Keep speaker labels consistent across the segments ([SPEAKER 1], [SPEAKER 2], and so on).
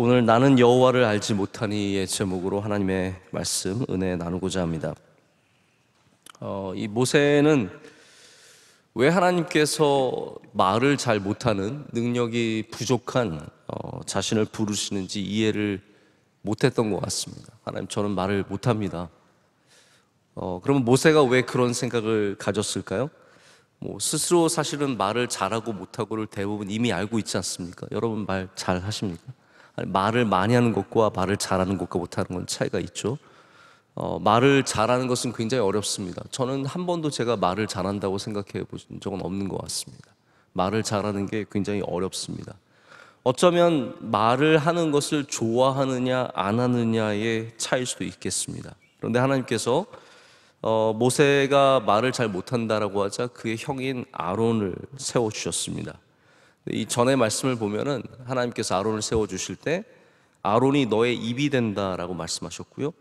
[SPEAKER 1] 오늘 나는 여호와를 알지 못하니의 제목으로 하나님의 말씀 은혜 나누고자 합니다. 어, 이 모세는 왜 하나님께서 말을 잘 못하는 능력이 부족한 어, 자신을 부르시는지 이해를 못했던 것 같습니다. 하나님 저는 말을 못합니다. 어, 그러면 모세가 왜 그런 생각을 가졌을까요? 뭐 스스로 사실은 말을 잘하고 못하고를 대부분 이미 알고 있지 않습니까? 여러분 말 잘하십니까? 말을 많이 하는 것과 말을 잘하는 것과 못하는 건 차이가 있죠. 어, 말을 잘하는 것은 굉장히 어렵습니다. 저는 한 번도 제가 말을 잘한다고 생각해 본 적은 없는 것 같습니다. 말을 잘하는 게 굉장히 어렵습니다. 어쩌면 말을 하는 것을 좋아하느냐 안 하느냐의 차일 수도 있겠습니다. 그런데 하나님께서 어, 모세가 말을 잘 못한다라고 하자 그의 형인 아론을 세워 주셨습니다. 네, 이 전의 말씀을 보면은 하나님께서 아론을 세워 주실 때 아론이 너의 입이 된다라고 말씀하셨고요.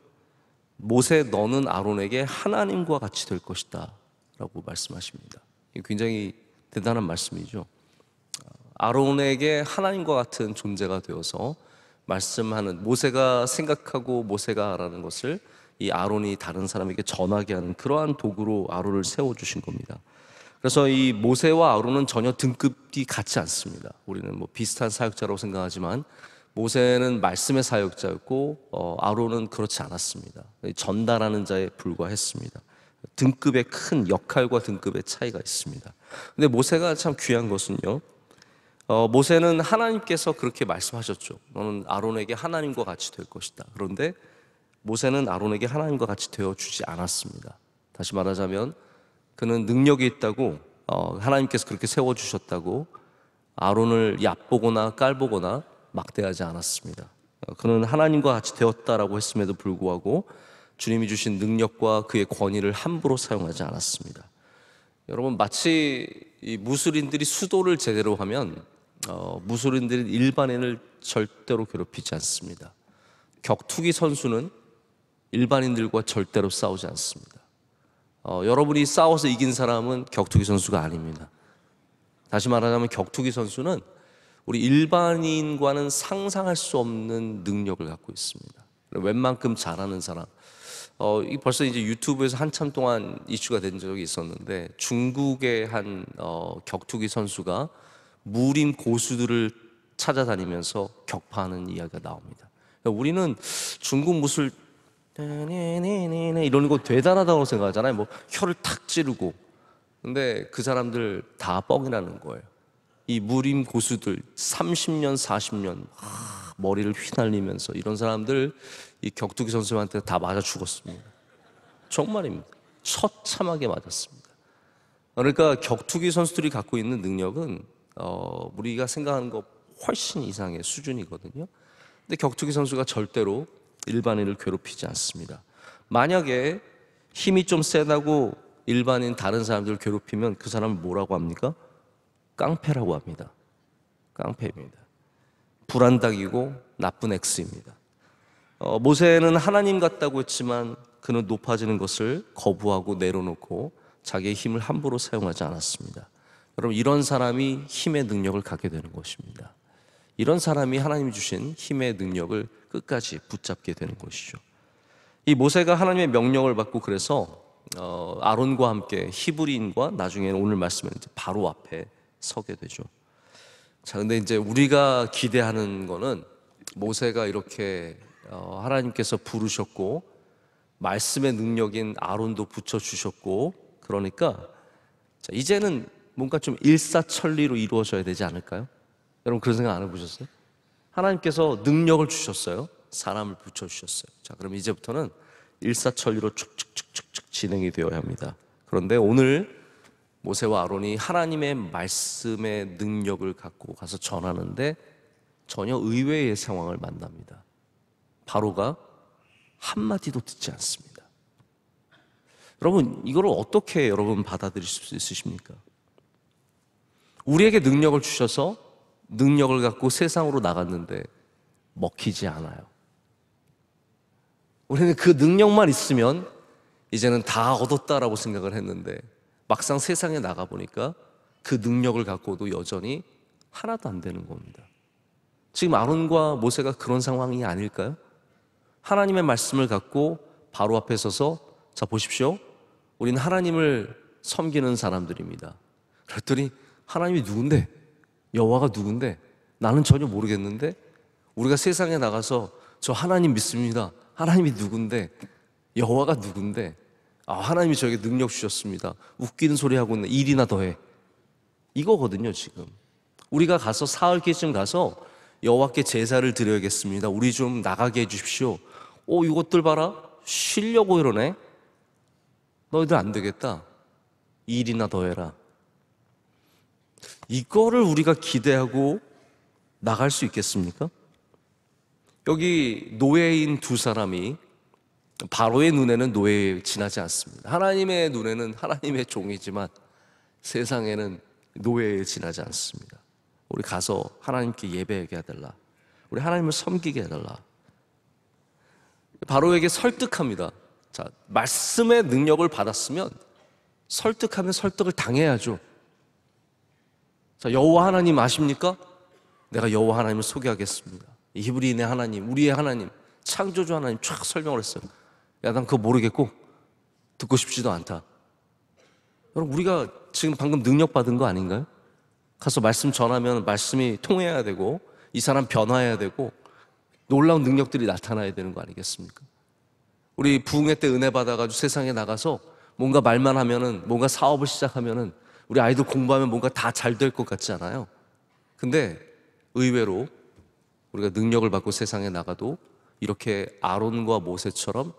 [SPEAKER 1] 모세 너는 아론에게 하나님과 같이 될 것이다라고 말씀하십니다. 굉장히 대단한 말씀이죠. 아론에게 하나님과 같은 존재가 되어서 말씀하는 모세가 생각하고 모세가 알아는 것을 이 아론이 다른 사람에게 전하게 하는 그러한 도구로 아론을 세워 주신 겁니다. 그래서 이 모세와 아론은 전혀 등급이 같지 않습니다. 우리는 뭐 비슷한 사역자라고 생각하지만 모세는 말씀의 사역자였고 어, 아론은 그렇지 않았습니다. 전달하는 자에 불과했습니다. 등급의 큰 역할과 등급의 차이가 있습니다. 근데 모세가 참 귀한 것은요. 어, 모세는 하나님께서 그렇게 말씀하셨죠. 너는 아론에게 하나님과 같이 될 것이다. 그런데 모세는 아론에게 하나님과 같이 되어 주지 않았습니다. 다시 말하자면 그는 능력이 있다고 어, 하나님께서 그렇게 세워 주셨다고 아론을 얕보거나 깔보거나 막대하지 않았습니다. 어, 그는 하나님과 같이 되었다라고 했음에도 불구하고 주님이 주신 능력과 그의 권위를 함부로 사용하지 않았습니다. 여러분 마치 무술인들이 수도를 제대로 하면 어, 무술인들은 일반인을 절대로 괴롭히지 않습니다. 격투기 선수는 일반인들과 절대로 싸우지 않습니다. 어, 여러분이 싸워서 이긴 사람은 격투기 선수가 아닙니다. 다시 말하자면 격투기 선수는 우리 일반인과는 상상할 수 없는 능력을 갖고 있습니다. 웬만큼 잘하는 사람. 어, 벌써 이제 유튜브에서 한참 동안 이슈가 된 적이 있었는데 중국의 한 어, 격투기 선수가 무림 고수들을 찾아다니면서 격파하는 이야기가 나옵니다. 그러니까 우리는 중국 무술 네네네네 이런거 대단하다고 생각하잖아요. 뭐 혀를 탁 찌르고. 근데 그 사람들 다 뻥이라는 거예요. 이 무림 고수들 30년 40년 아, 머리를 휘날리면서 이런 사람들 이 격투기 선수한테 다 맞아 죽었습니다. 정말입니다. 처참하게 맞았습니다. 그러니까 격투기 선수들이 갖고 있는 능력은 어, 우리가 생각하는 것 훨씬 이상의 수준이거든요. 근데 격투기 선수가 절대로 일반인을 괴롭히지 않습니다. 만약에 힘이 좀 세다고 일반인 다른 사람들을 괴롭히면 그 사람을 뭐라고 합니까? 깡패라고 합니다. 깡패입니다. 불안닭이고 나쁜 엑스입니다. 어, 모세는 하나님 같다고 했지만 그는 높아지는 것을 거부하고 내려놓고 자기의 힘을 함부로 사용하지 않았습니다. 여러분 이런 사람이 힘의 능력을 갖게 되는 것입니다. 이런 사람이 하나님이 주신 힘의 능력을 끝까지 붙잡게 되는 것이죠. 이 모세가 하나님의 명령을 받고 그래서 어, 아론과 함께 히브리인과 나중에는 오늘 말씀에 이제 바로 앞에 서게 되죠. 자, 근데 이제 우리가 기대하는 거는 모세가 이렇게 어, 하나님께서 부르셨고 말씀의 능력인 아론도 붙여 주셨고 그러니까 자, 이제는 뭔가 좀 일사천리로 이루어져야 되지 않을까요? 여러분 그런 생각 안 해보셨어요? 하나님께서 능력을 주셨어요. 사람을 붙여주셨어요. 자, 그럼 이제부터는 일사천리로 쭉쭉쭉쭉 진행이 되어야 합니다. 그런데 오늘 모세와 아론이 하나님의 말씀의 능력을 갖고 가서 전하는데 전혀 의외의 상황을 만납니다. 바로가 한마디도 듣지 않습니다. 여러분, 이걸 어떻게 여러분 받아들일 수 있으십니까? 우리에게 능력을 주셔서 능력을 갖고 세상으로 나갔는데 먹히지 않아요. 우리는 그 능력만 있으면 이제는 다 얻었다라고 생각을 했는데 막상 세상에 나가 보니까 그 능력을 갖고도 여전히 하나도 안 되는 겁니다. 지금 아론과 모세가 그런 상황이 아닐까요? 하나님의 말씀을 갖고 바로 앞에 서서 자 보십시오. 우리는 하나님을 섬기는 사람들입니다. 그랬더니 하나님이 누군데? 여호와가 누군데 나는 전혀 모르겠는데 우리가 세상에 나가서 저 하나님 믿습니다. 하나님이 누군데 여호와가 누군데 아 하나님이 저에게 능력 주셨습니다. 웃기는 소리 하고 있는 일이나 더해 이거거든요 지금 우리가 가서 사흘께쯤 가서 여호와께 제사를 드려야겠습니다. 우리 좀 나가게 해주십시오. 오 이것들 봐라 쉬려고 이러네. 너희들 안 되겠다. 일이나 더해라. 이거를 우리가 기대하고 나갈 수 있겠습니까? 여기 노예인 두 사람이 바로의 눈에는 노예에 지나지 않습니다. 하나님의 눈에는 하나님의 종이지만 세상에는 노예에 지나지 않습니다. 우리 가서 하나님께 예배하게 해달라. 우리 하나님을 섬기게 해달라. 바로에게 설득합니다. 자, 말씀의 능력을 받았으면 설득하면 설득을 당해야죠. 자, 여호와 하나님 아십니까? 내가 여호와 하나님을 소개하겠습니다. 히브리인의 하나님, 우리의 하나님, 창조주 하나님 촥 설명을 했어요. 야, 난 그거 모르겠고 듣고 싶지도 않다. 여러분, 우리가 지금 방금 능력 받은 거 아닌가요? 가서 말씀 전하면 말씀이 통해야 되고 이 사람 변화해야 되고 놀라운 능력들이 나타나야 되는 거 아니겠습니까? 우리 부흥회 때 은혜 받아가지고 세상에 나가서 뭔가 말만 하면은 뭔가 사업을 시작하면은 우리 아이들 공부하면 뭔가 다 잘 될 것 같지 않아요? 근데 의외로 우리가 능력을 받고 세상에 나가도 이렇게 아론과 모세처럼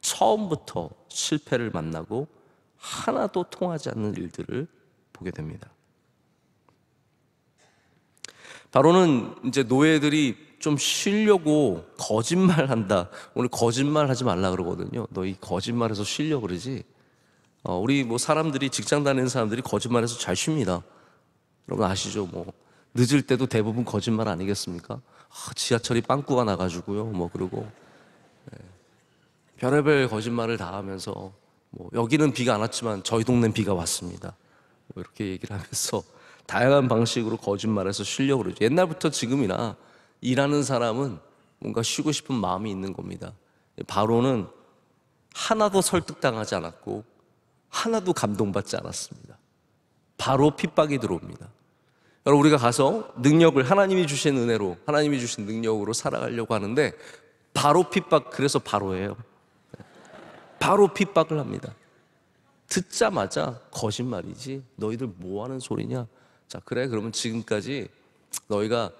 [SPEAKER 1] 처음부터 실패를 만나고 하나도 통하지 않는 일들을 보게 됩니다. 바로는 이제 노예들이 좀 쉬려고 거짓말한다. 오늘 거짓말하지 말라 그러거든요. 너 이 거짓말해서 쉬려 고 그러지. 어, 우리 뭐 사람들이 직장 다니는 사람들이 거짓말해서 잘 쉽니다. 여러분 아시죠? 뭐 늦을 때도 대부분 거짓말 아니겠습니까? 아, 지하철이 빵꾸가 나가지고요. 뭐 그러고 네. 별의별 거짓말을 다 하면서 뭐 여기는 비가 안 왔지만 저희 동네는 비가 왔습니다. 뭐 이렇게 얘기를 하면서 다양한 방식으로 거짓말해서 쉬려고 그러죠. 옛날부터 지금이나 일하는 사람은 뭔가 쉬고 싶은 마음이 있는 겁니다. 바로는 하나도 설득당하지 않았고 하나도 감동받지 않았습니다. 바로 핍박이 들어옵니다. 여러분, 우리가 가서 능력을 하나님이 주신 은혜로, 하나님이 주신 능력으로 살아가려고 하는데, 바로 핍박, 그래서 바로해요 바로 핍박을 합니다. 듣자마자 거짓말이지. 너희들 뭐 하는 소리냐? 자, 그래. 그러면 지금까지 너희가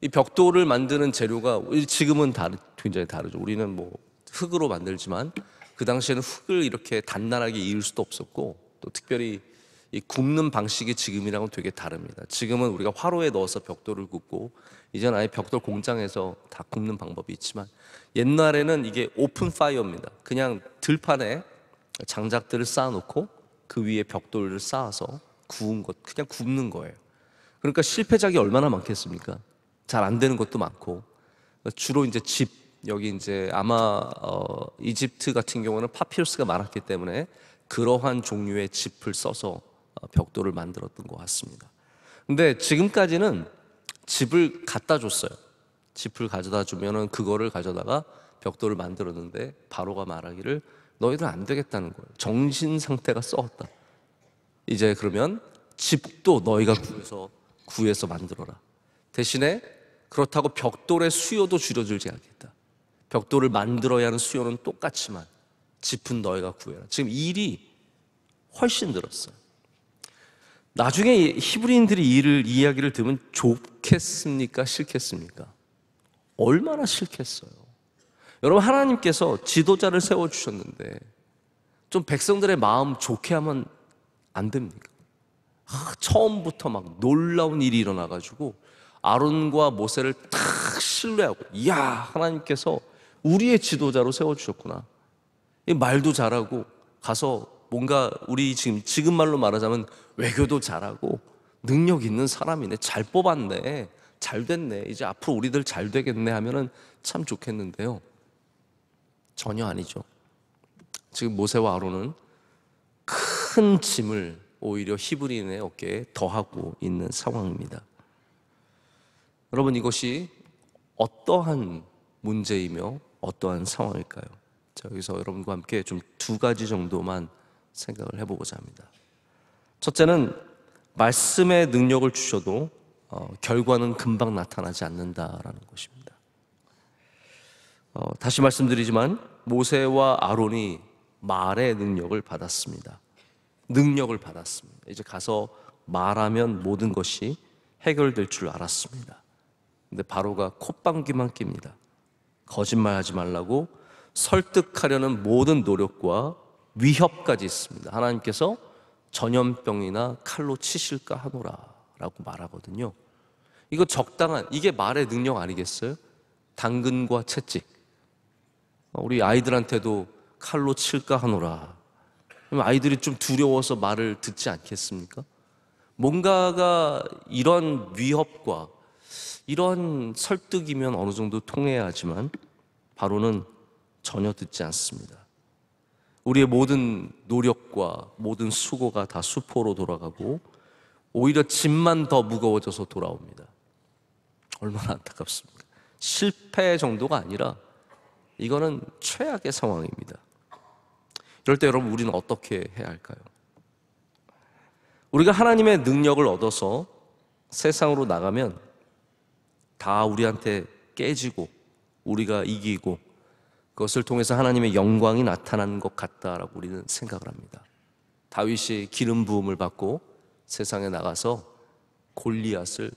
[SPEAKER 1] 이 벽돌을 만드는 재료가 지금은 다르, 굉장히 다르죠. 우리는 뭐 흙으로 만들지만 그 당시에는 흙을 이렇게 단단하게 이을 수도 없었고 또 특별히 이 굽는 방식이 지금이랑은 되게 다릅니다. 지금은 우리가 화로에 넣어서 벽돌을 굽고 이제 아예 벽돌 공장에서 다 굽는 방법이 있지만 옛날에는 이게 오픈 파이어입니다. 그냥 들판에 장작들을 쌓아놓고 그 위에 벽돌을 쌓아서 구운 것 그냥 굽는 거예요. 그러니까 실패작이 얼마나 많겠습니까? 잘 안 되는 것도 많고 주로 이제 집 여기 이제 아마 어, 이집트 같은 경우는 파피루스가 많았기 때문에 그러한 종류의 집을 써서 어, 벽돌을 만들었던 것 같습니다. 근데 지금까지는 집을 갖다 줬어요. 집을 가져다 주면은 그거를 가져다가 벽돌을 만들었는데 바로가 말하기를 너희들 안 되겠다는 거예요. 정신 상태가 썩었다. 이제 그러면 집도 너희가 구해서 구해서 만들어라. 대신에 그렇다고 벽돌의 수요도 줄여주지 않겠다. 벽돌을 만들어야 하는 수요는 똑같지만 짚은 너희가 구해라. 지금 일이 훨씬 늘었어요. 나중에 히브리인들이 이를 이야기를 들으면 좋겠습니까? 싫겠습니까? 얼마나 싫겠어요. 여러분 하나님께서 지도자를 세워 주셨는데 좀 백성들의 마음 좋게 하면 안 됩니까? 아, 처음부터 막 놀라운 일이 일어나 가지고 아론과 모세를 탁 신뢰하고 야 하나님께서 우리의 지도자로 세워주셨구나. 말도 잘하고 가서 뭔가 우리 지금, 지금 말로 말하자면 외교도 잘하고 능력 있는 사람이네. 잘 뽑았네. 잘 됐네. 이제 앞으로 우리들 잘 되겠네 하면은 참 좋겠는데요. 전혀 아니죠. 지금 모세와 아론은 큰 짐을 오히려 히브리인의 어깨에 더하고 있는 상황입니다. 여러분 이것이 어떠한 문제이며 어떠한 상황일까요? 자, 여기서 여러분과 함께 좀 두 가지 정도만 생각을 해보고자 합니다. 첫째는 말씀의 능력을 주셔도 어, 결과는 금방 나타나지 않는다라는 것입니다. 어, 다시 말씀드리지만 모세와 아론이 말의 능력을 받았습니다. 능력을 받았습니다. 이제 가서 말하면 모든 것이 해결될 줄 알았습니다. 근데 바로가 콧방귀만 낍니다. 거짓말하지 말라고 설득하려는 모든 노력과 위협까지 있습니다. 하나님께서 전염병이나 칼로 치실까 하노라라고 말하거든요. 이거 적당한 이게 말의 능력 아니겠어요? 당근과 채찍. 우리 아이들한테도 칼로 칠까 하노라. 그럼 아이들이 좀 두려워서 말을 듣지 않겠습니까? 뭔가가 이런 위협과 이런 설득이면 어느 정도 통해야 하지만 바로는 전혀 듣지 않습니다. 우리의 모든 노력과 모든 수고가 다 수포로 돌아가고 오히려 짐만 더 무거워져서 돌아옵니다. 얼마나 안타깝습니까? 실패 정도가 아니라 이거는 최악의 상황입니다. 이럴 때 여러분 우리는 어떻게 해야 할까요? 우리가 하나님의 능력을 얻어서 세상으로 나가면 다 우리한테 깨지고 우리가 이기고 그것을 통해서 하나님의 영광이 나타난 것 같다라고 우리는 생각을 합니다. 다윗이 기름 부음을 받고 세상에 나가서 골리앗을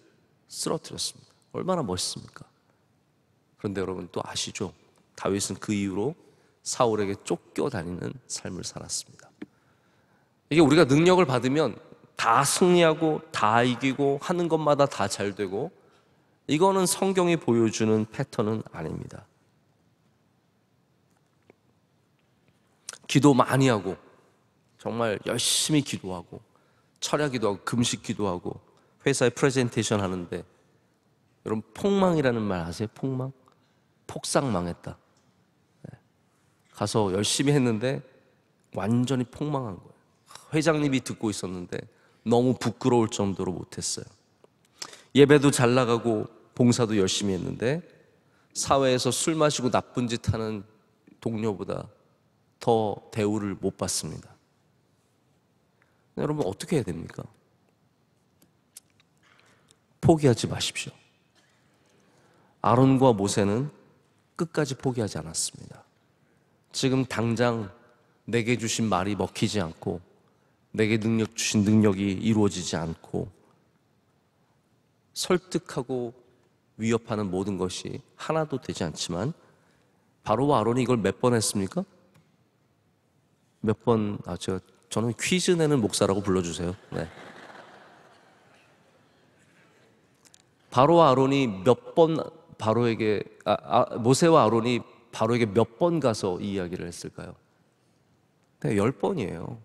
[SPEAKER 1] 쓰러뜨렸습니다. 얼마나 멋있습니까? 그런데 여러분 또 아시죠? 다윗은 그 이후로 사울에게 쫓겨다니는 삶을 살았습니다. 이게 우리가 능력을 받으면 다 승리하고 다 이기고 하는 것마다 다잘 되고 이거는 성경이 보여주는 패턴은 아닙니다. 기도 많이 하고, 정말 열심히 기도하고, 철야 기도하고, 금식 기도하고, 회사에 프레젠테이션 하는데, 여러분, 폭망이라는 말 아세요? 폭망? 폭삭 망했다. 네. 가서 열심히 했는데, 완전히 폭망한 거예요. 회장님이 듣고 있었는데, 너무 부끄러울 정도로 못했어요. 예배도 잘 나가고 봉사도 열심히 했는데 사회에서 술 마시고 나쁜 짓 하는 동료보다 더 대우를 못 받습니다. 여러분 어떻게 해야 됩니까? 포기하지 마십시오. 아론과 모세는 끝까지 포기하지 않았습니다. 지금 당장 내게 주신 말이 먹히지 않고 내게 능력 주신 능력이 이루어지지 않고 설득하고 위협하는 모든 것이 하나도 되지 않지만 바로와 아론이 이걸 몇 번 했습니까? 몇 번, 아, 제가, 저는 퀴즈 내는 목사라고 불러주세요. 네. 바로와 아론이 몇 번 바로에게, 아, 아, 모세와 아론이 바로에게 몇 번 가서 이 이야기를 했을까요? 네, 열 번이에요.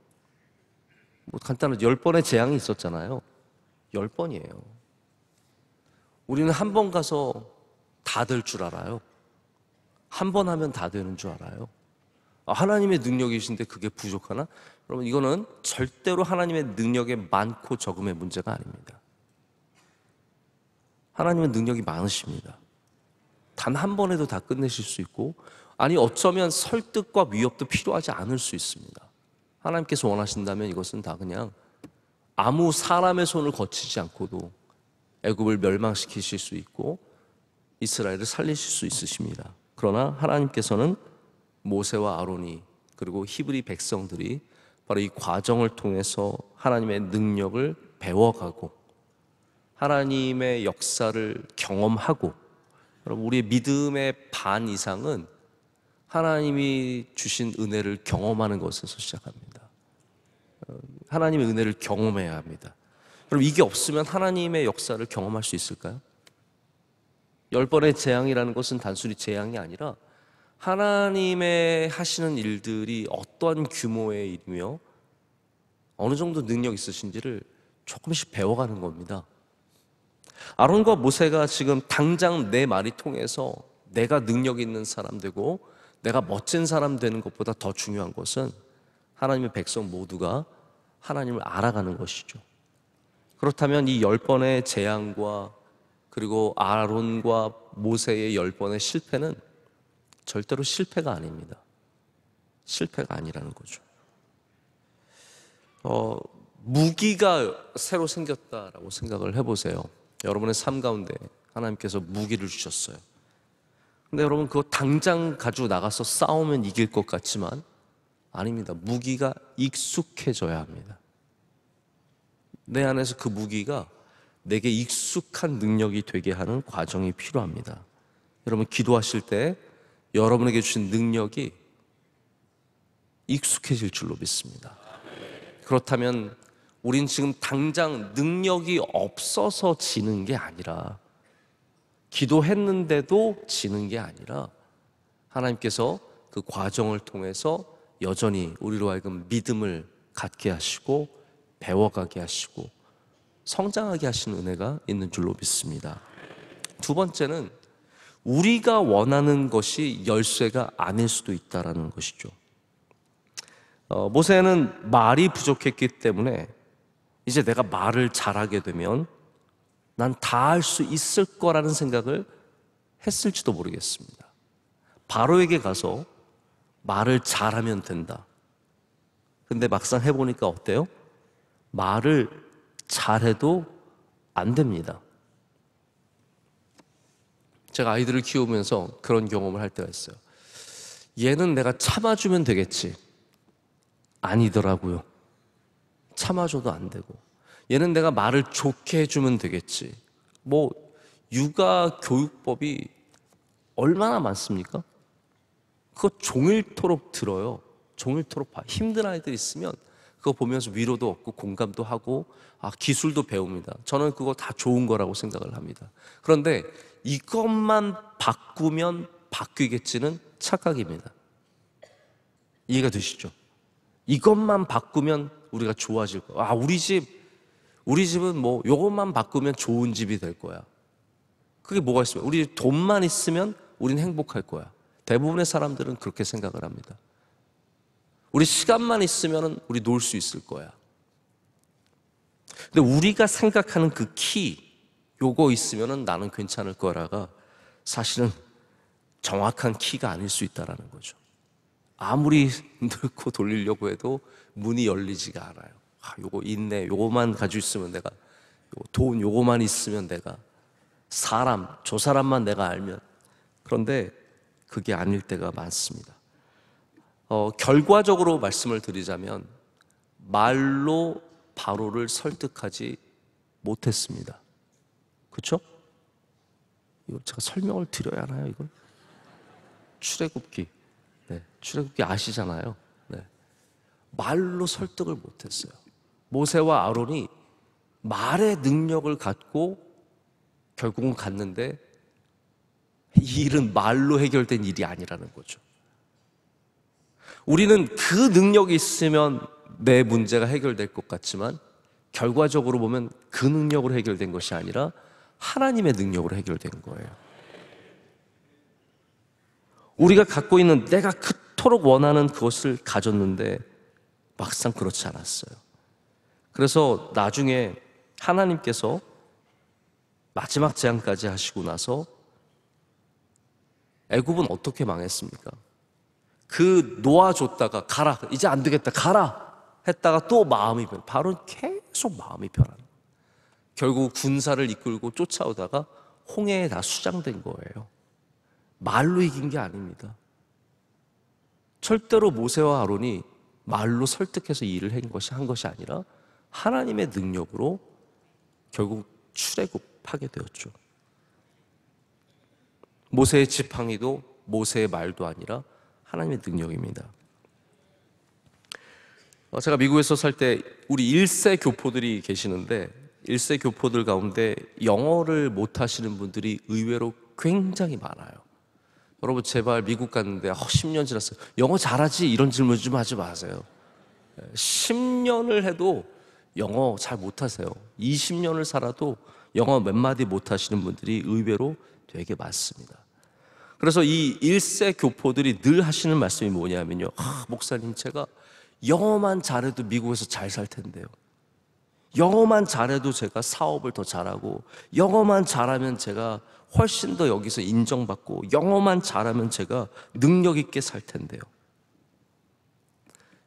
[SPEAKER 1] 뭐 간단한 열 번의 재앙이 있었잖아요. 열 번이에요. 우리는 한 번 가서 다 될 줄 알아요. 한 번 하면 다 되는 줄 알아요. 아, 하나님의 능력이신데 그게 부족하나? 여러분, 이거는 절대로 하나님의 능력에 많고 적음의 문제가 아닙니다. 하나님의 능력이 많으십니다. 단 한 번에도 다 끝내실 수 있고, 아니, 어쩌면 설득과 위협도 필요하지 않을 수 있습니다. 하나님께서 원하신다면 이것은 다 그냥 아무 사람의 손을 거치지 않고도 애굽을 멸망시키실 수 있고 이스라엘을 살리실 수 있으십니다. 그러나 하나님께서는 모세와 아론이 그리고 히브리 백성들이 바로 이 과정을 통해서 하나님의 능력을 배워가고 하나님의 역사를 경험하고 여러분 우리의 믿음의 반 이상은 하나님이 주신 은혜를 경험하는 것에서 시작합니다. 어, 하나님의 은혜를 경험해야 합니다. 그럼 이게 없으면 하나님의 역사를 경험할 수 있을까요? 열 번의 재앙이라는 것은 단순히 재앙이 아니라 하나님의 하시는 일들이 어떠한 규모의 일이며 어느 정도 능력 있으신지를 조금씩 배워가는 겁니다. 아론과 모세가 지금 당장 내 말이 통해서 내가 능력 있는 사람 되고 내가 멋진 사람 되는 것보다 더 중요한 것은 하나님의 백성 모두가 하나님을 알아가는 것이죠. 그렇다면 이 열 번의 재앙과 그리고 아론과 모세의 열 번의 실패는 절대로 실패가 아닙니다. 실패가 아니라는 거죠. 어, 무기가 새로 생겼다라고 생각을 해보세요. 여러분의 삶 가운데 하나님께서 무기를 주셨어요. 근데 여러분 그거 당장 가지고 나가서 싸우면 이길 것 같지만 아닙니다. 무기가 익숙해져야 합니다. 내 안에서 그 무기가 내게 익숙한 능력이 되게 하는 과정이 필요합니다. 여러분, 기도하실 때 여러분에게 주신 능력이 익숙해질 줄로 믿습니다. 그렇다면 우린 지금 당장 능력이 없어서 지는 게 아니라 기도했는데도 지는 게 아니라 하나님께서 그 과정을 통해서 여전히 우리로 하여금 믿음을 갖게 하시고 배워가게 하시고 성장하게 하시는 은혜가 있는 줄로 믿습니다. 두 번째는 우리가 원하는 것이 열쇠가 아닐 수도 있다라는 것이죠. 어, 모세는 말이 부족했기 때문에 이제 내가 말을 잘하게 되면 난 다 할 수 있을 거라는 생각을 했을지도 모르겠습니다. 바로에게 가서 말을 잘하면 된다. 근데 막상 해보니까 어때요? 말을 잘해도 안 됩니다. 제가 아이들을 키우면서 그런 경험을 할 때가 있어요. 얘는 내가 참아주면 되겠지. 아니더라고요. 참아줘도 안 되고. 얘는 내가 말을 좋게 해주면 되겠지. 뭐, 육아 교육법이 얼마나 많습니까? 그거 종일토록 들어요. 종일토록 봐. 힘든 아이들 있으면 그거 보면서 위로도 얻고 공감도 하고 아, 기술도 배웁니다. 저는 그거 다 좋은 거라고 생각을 합니다. 그런데 이것만 바꾸면 바뀌겠지는 착각입니다. 이해가 되시죠? 이것만 바꾸면 우리가 좋아질 거야. 아, 우리 집, 우리 집은 뭐, 요것만 바꾸면 좋은 집이 될 거야. 그게 뭐가 있으면 우리 돈만 있으면 우린 행복할 거야. 대부분의 사람들은 그렇게 생각을 합니다. 우리 시간만 있으면 우리 놀 수 있을 거야. 근데 우리가 생각하는 그 키, 요거 있으면 나는 괜찮을 거라가 사실은 정확한 키가 아닐 수있다는 거죠. 아무리 넣고 돌리려고 해도 문이 열리지가 않아요. 아, 요거 있네. 요거만 가지고 있으면 내가 돈 요거만 있으면 내가 사람, 저 사람만 내가 알면 그런데 그게 아닐 때가 많습니다. 어, 결과적으로 말씀을 드리자면 말로 바로를 설득하지 못했습니다. 그렇죠? 이거 제가 설명을 드려야 하나요? 이걸 출애굽기, 네, 출애굽기 아시잖아요. 네. 말로 설득을 못했어요. 모세와 아론이 말의 능력을 갖고 결국은 갔는데 이 일은 말로 해결된 일이 아니라는 거죠. 우리는 그 능력이 있으면 내 문제가 해결될 것 같지만 결과적으로 보면 그 능력으로 해결된 것이 아니라 하나님의 능력으로 해결된 거예요. 우리가 갖고 있는 내가 그토록 원하는 그것을 가졌는데 막상 그렇지 않았어요. 그래서 나중에 하나님께서 마지막 재앙까지 하시고 나서 애굽은 어떻게 망했습니까? 그 놓아줬다가 가라 이제 안 되겠다 가라 했다가 또 마음이 변. 바로 계속 마음이 변하는. 결국 군사를 이끌고 쫓아오다가 홍해에 다 수장된 거예요. 말로 이긴 게 아닙니다. 절대로 모세와 아론이 말로 설득해서 일을 한 것이 한 것이 아니라 하나님의 능력으로 결국 출애굽하게 되었죠. 모세의 지팡이도 모세의 말도 아니라 하나님의 능력입니다. 어, 제가 미국에서 살 때 우리 일세 교포들이 계시는데 일세 교포들 가운데 영어를 못 하시는 분들이 의외로 굉장히 많아요. 여러분 제발 미국 갔는데 어, 아, 10년 지났어요. 영어 잘하지? 이런 질문 좀 하지 마세요. 10년을 예, 해도 영어 잘 못하세요. 20년을 살아도 영어 몇 마디 못하시는 분들이 의외로 되게 많습니다. 그래서 이 일세 교포들이 늘 하시는 말씀이 뭐냐면요. 아, 목사님 제가 영어만 잘해도 미국에서 잘 살 텐데요. 영어만 잘해도 제가 사업을 더 잘하고 영어만 잘하면 제가 훨씬 더 여기서 인정받고 영어만 잘하면 제가 능력 있게 살 텐데요.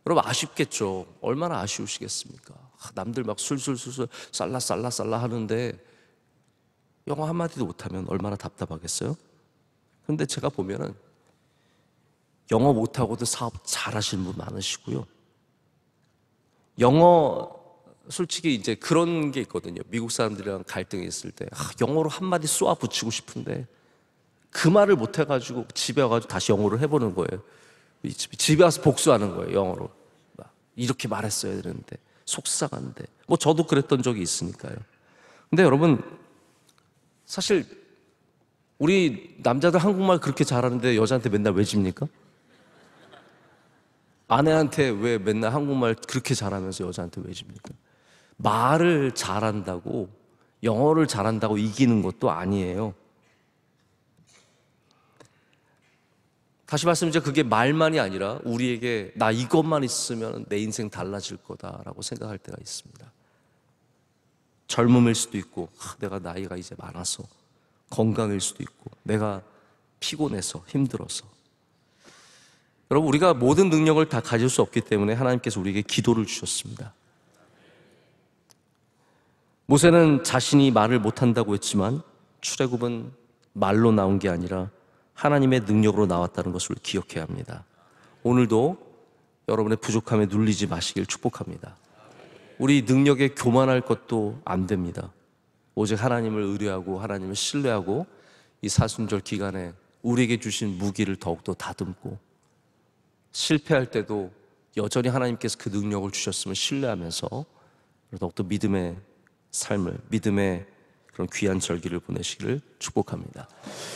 [SPEAKER 1] 여러분 아쉽겠죠. 얼마나 아쉬우시겠습니까? 남들 막 술술술술 쌀라 쌀라 쌀라 하는데 영어 한마디도 못하면 얼마나 답답하겠어요? 근데 제가 보면은 영어 못하고도 사업 잘하시는 분 많으시고요. 영어 솔직히 이제 그런 게 있거든요. 미국 사람들이랑 갈등이 있을 때 아, 영어로 한 마디 쏘아 붙이고 싶은데 그 말을 못 해가지고 집에 와가지고 다시 영어를 해보는 거예요. 집에 와서 복수하는 거예요. 영어로 이렇게 말했어야 되는데 속상한데 뭐 저도 그랬던 적이 있으니까요. 근데 여러분 사실 우리 남자들 한국말 그렇게 잘하는데 여자한테 맨날 왜 집니까? 아내한테 왜 맨날 한국말 그렇게 잘하면서 여자한테 왜 집니까? 말을 잘한다고 영어를 잘한다고 이기는 것도 아니에요. 다시 말씀드리면 그게 말만이 아니라 우리에게 나 이것만 있으면 내 인생 달라질 거다라고 생각할 때가 있습니다. 젊음일 수도 있고 내가 나이가 이제 많아서 건강일 수도 있고 내가 피곤해서 힘들어서 여러분 우리가 모든 능력을 다 가질 수 없기 때문에 하나님께서 우리에게 기도를 주셨습니다. 모세는 자신이 말을 못한다고 했지만 출애굽은 말로 나온 게 아니라 하나님의 능력으로 나왔다는 것을 기억해야 합니다. 오늘도 여러분의 부족함에 눌리지 마시길 축복합니다. 우리 능력에 교만할 것도 안 됩니다. 오직 하나님을 의뢰하고 하나님을 신뢰하고 이 사순절 기간에 우리에게 주신 무기를 더욱더 다듬고 실패할 때도 여전히 하나님께서 그 능력을 주셨음을 신뢰하면서 더욱더 믿음의 삶을, 믿음의 그런 귀한 절기를 보내시기를 축복합니다.